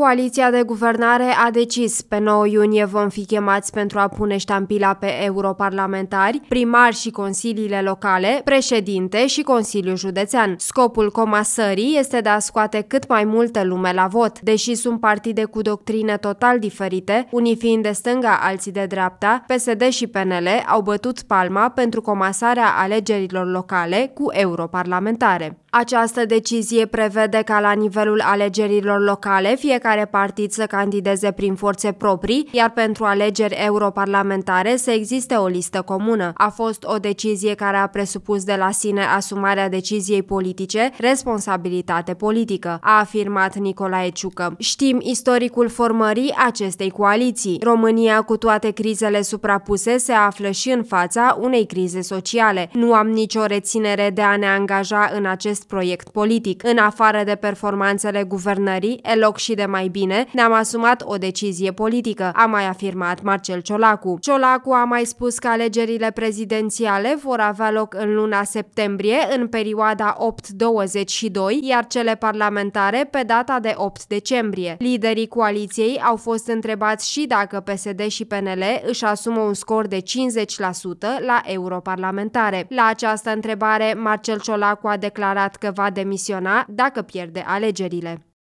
Coaliția de guvernare a decis, pe 9 iunie vom fi chemați pentru a pune ștampila pe europarlamentari, primari și consiliile locale, președinte și Consiliul Județean. Scopul comasării este de a scoate cât mai multă lume la vot. Deși sunt partide cu doctrine total diferite, unii fiind de stânga, alții de dreapta, PSD și PNL au bătut palma pentru comasarea alegerilor locale cu europarlamentare. Această decizie prevede ca la nivelul alegerilor locale fiecare partid să candideze prin forțe proprii, iar pentru alegeri europarlamentare să existe o listă comună. A fost o decizie care a presupus de la sine asumarea deciziei politice, responsabilitate politică, a afirmat Nicolae Ciucă. Știm istoricul formării acestei coaliții. România, cu toate crizele suprapuse, se află și în fața unei crize sociale. Nu am nicio reținere de a ne angaja în acest acest proiect politic. În afară de performanțele guvernării, eloc și de mai bine, ne-am asumat o decizie politică, a mai afirmat Marcel Ciolacu. Ciolacu a mai spus că alegerile prezidențiale vor avea loc în luna septembrie, în perioada 8-22, iar cele parlamentare pe data de 8 decembrie. Liderii coaliției au fost întrebați și dacă PSD și PNL își asumă un scor de 50% la europarlamentare. La această întrebare, Marcel Ciolacu a declarat că va demisiona dacă pierde alegerile.